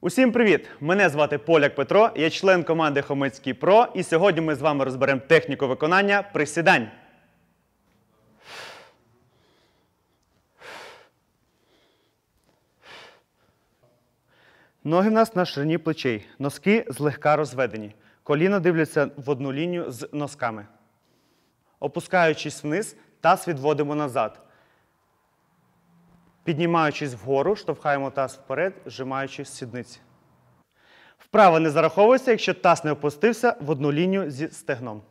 Усім привіт! Мене звати Поляк Петро, я член команди Хомецький Про, і сьогодні ми з вами розберемо техніку виконання присідань. Ноги в нас на ширині плечей. Носки злегка розведені. Коліна дивляться в одну лінію з носками. Опускаючись вниз, таз відводимо назад. Піднімаючись вгору, штовхаємо таз вперед, зжимаючи сідниці. Вправа не зараховується, якщо таз не опустився в одну лінію зі стегном.